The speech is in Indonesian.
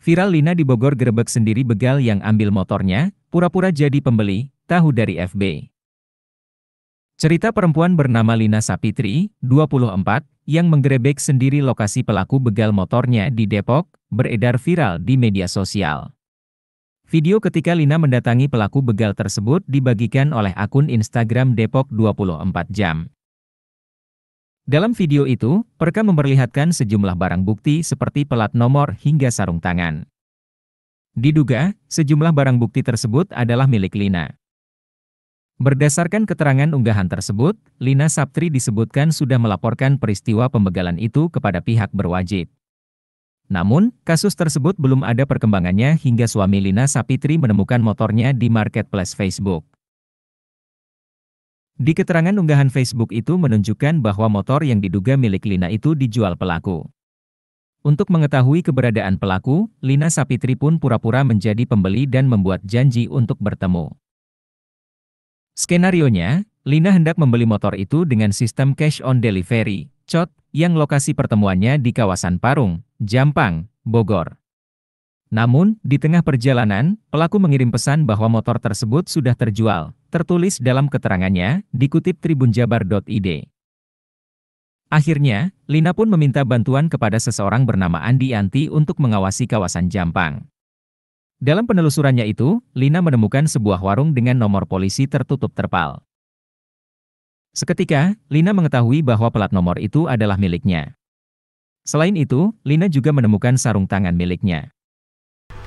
Viral Lina di Bogor gerebek sendiri begal yang ambil motornya, pura-pura jadi pembeli, tahu dari FB. Cerita perempuan bernama Lina Sapitri, 24, yang menggerebek sendiri lokasi pelaku begal motornya di Depok, beredar viral di media sosial. Video ketika Lina mendatangi pelaku begal tersebut dibagikan oleh akun Instagram Depok 24 jam. Dalam video itu, Perka memperlihatkan sejumlah barang bukti seperti pelat nomor hingga sarung tangan. Diduga, sejumlah barang bukti tersebut adalah milik Lina. Berdasarkan keterangan unggahan tersebut, Lina Saptri disebutkan sudah melaporkan peristiwa pembegalan itu kepada pihak berwajib. Namun, kasus tersebut belum ada perkembangannya hingga suami Lina Sapitri menemukan motornya di marketplace Facebook. Di keterangan unggahan Facebook itu menunjukkan bahwa motor yang diduga milik Lina itu dijual pelaku. Untuk mengetahui keberadaan pelaku, Lina Sapitri pun pura-pura menjadi pembeli dan membuat janji untuk bertemu. Skenarionya, Lina hendak membeli motor itu dengan sistem cash on delivery, COT, yang lokasi pertemuannya di kawasan Parung, Jampang, Bogor. Namun, di tengah perjalanan, pelaku mengirim pesan bahwa motor tersebut sudah terjual, tertulis dalam keterangannya, dikutip tribunjabar.id. Akhirnya, Lina pun meminta bantuan kepada seseorang bernama Andi Anti untuk mengawasi kawasan Jampang. Dalam penelusurannya itu, Lina menemukan sebuah warung dengan nomor polisi tertutup terpal. Seketika, Lina mengetahui bahwa pelat nomor itu adalah miliknya. Selain itu, Lina juga menemukan sarung tangan miliknya.